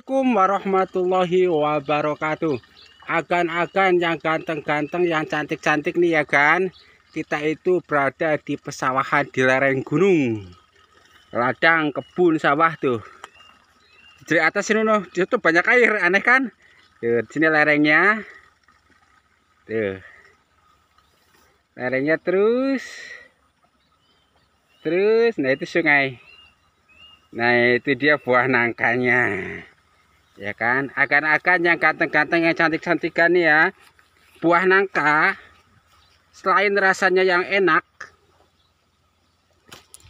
Assalamualaikum warahmatullahi wabarakatuh Agan-agan yang ganteng-ganteng yang cantik-cantik nih ya kan Kita itu berada di pesawahan di lereng gunung Ladang kebun sawah tuh Di atas ini loh itu banyak air aneh kan Tuh sini lerengnya Tuh Lerengnya terus Terus nah itu sungai Nah itu dia buah nangkanya ya kan akan-akan yang ganteng-ganteng yang cantik-cantikan ya buah nangka selain rasanya yang enak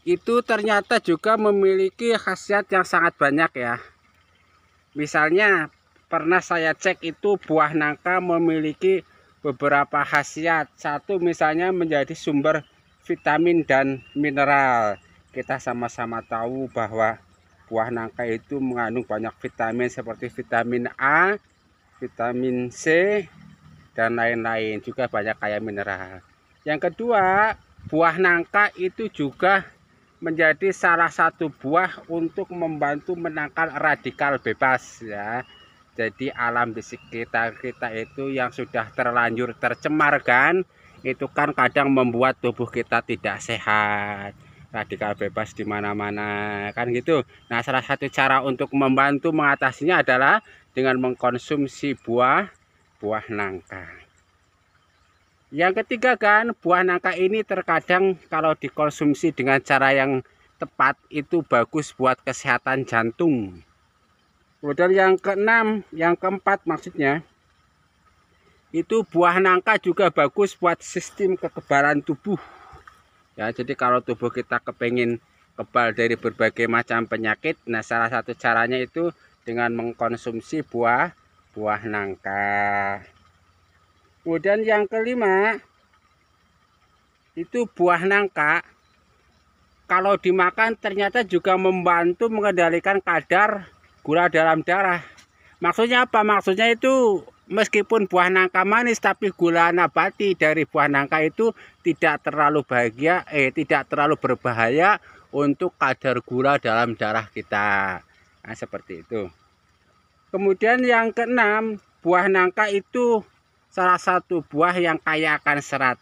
itu ternyata juga memiliki khasiat yang sangat banyak ya misalnya pernah saya cek itu buah nangka memiliki beberapa khasiat satu misalnya menjadi sumber vitamin dan mineral kita sama-sama tahu bahwa buah nangka itu mengandung banyak vitamin seperti vitamin A, vitamin C, dan lain-lain. Juga banyak kaya mineral. Yang kedua, buah nangka itu juga menjadi salah satu buah untuk membantu menangkal radikal bebas ya. Jadi alam di sekitar kita itu yang sudah terlanjur tercemar kan, itu kan kadang membuat tubuh kita tidak sehat radikal bebas di mana-mana kan gitu. Nah, salah satu cara untuk membantu mengatasinya adalah dengan mengkonsumsi buah buah nangka. Yang ketiga kan, buah nangka ini terkadang kalau dikonsumsi dengan cara yang tepat itu bagus buat kesehatan jantung. Kemudian yang keenam, yang keempat maksudnya itu buah nangka juga bagus buat sistem kekebalan tubuh ya jadi kalau tubuh kita kepingin kebal dari berbagai macam penyakit nah salah satu caranya itu dengan mengkonsumsi buah buah nangka kemudian yang kelima itu buah nangka kalau dimakan ternyata juga membantu mengendalikan kadar gula dalam darah Maksudnya apa? Maksudnya itu meskipun buah nangka manis tapi gula nabati dari buah nangka itu tidak terlalu bahagia eh tidak terlalu berbahaya untuk kadar gula dalam darah kita. Nah, seperti itu. Kemudian yang keenam, buah nangka itu salah satu buah yang kaya akan serat.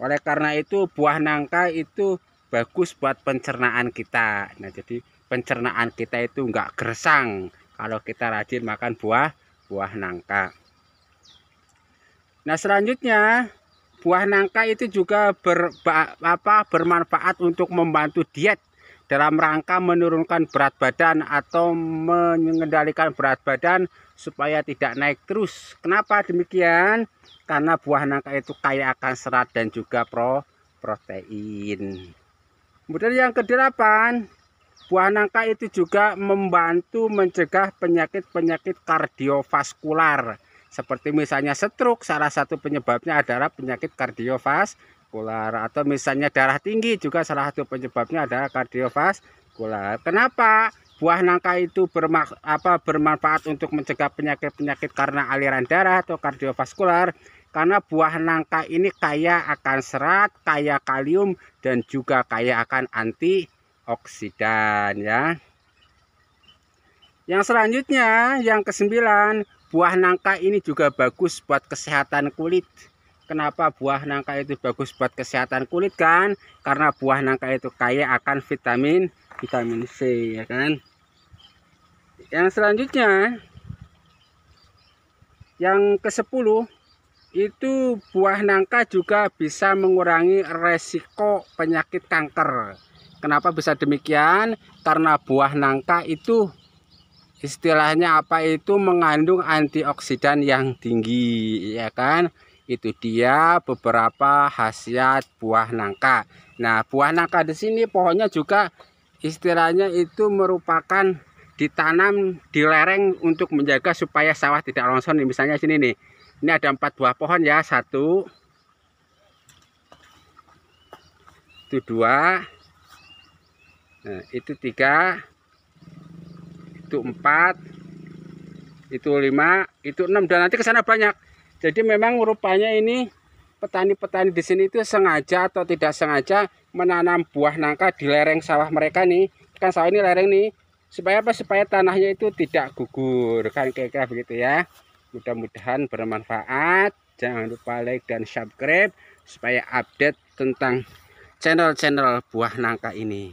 Oleh karena itu buah nangka itu bagus buat pencernaan kita. Nah, jadi pencernaan kita itu enggak gersang kalau kita rajin makan buah buah nangka nah selanjutnya buah nangka itu juga ber, apa, bermanfaat untuk membantu diet dalam rangka menurunkan berat badan atau mengendalikan berat badan supaya tidak naik terus kenapa demikian karena buah nangka itu kaya akan serat dan juga pro protein kemudian yang kedelapan Buah nangka itu juga membantu mencegah penyakit-penyakit kardiovaskular. Seperti misalnya stroke, salah satu penyebabnya adalah penyakit kardiovaskular. Atau misalnya darah tinggi juga salah satu penyebabnya adalah kardiovaskular. Kenapa? Buah nangka itu apa, bermanfaat untuk mencegah penyakit-penyakit karena aliran darah atau kardiovaskular karena buah nangka ini kaya akan serat, kaya kalium, dan juga kaya akan anti oksidan ya. Yang selanjutnya yang kesembilan buah nangka ini juga bagus buat kesehatan kulit. Kenapa buah nangka itu bagus buat kesehatan kulit kan? Karena buah nangka itu kaya akan vitamin vitamin C ya kan. Yang selanjutnya yang ke-10 itu buah nangka juga bisa mengurangi resiko penyakit kanker. Kenapa bisa demikian? Karena buah nangka itu istilahnya apa itu mengandung antioksidan yang tinggi, ya kan? Itu dia beberapa khasiat buah nangka. Nah, buah nangka di sini pohonnya juga istilahnya itu merupakan ditanam di lereng untuk menjaga supaya sawah tidak longsor. Nih, misalnya sini nih. Ini ada empat buah pohon ya. Satu, itu dua, nah, itu tiga itu empat itu lima itu enam dan nanti ke sana banyak jadi memang rupanya ini petani-petani di sini itu sengaja atau tidak sengaja menanam buah nangka di lereng sawah mereka nih kan sawah ini lereng nih supaya apa supaya tanahnya itu tidak gugur kan kira-kira begitu ya mudah-mudahan bermanfaat jangan lupa like dan subscribe supaya update tentang channel-channel buah nangka ini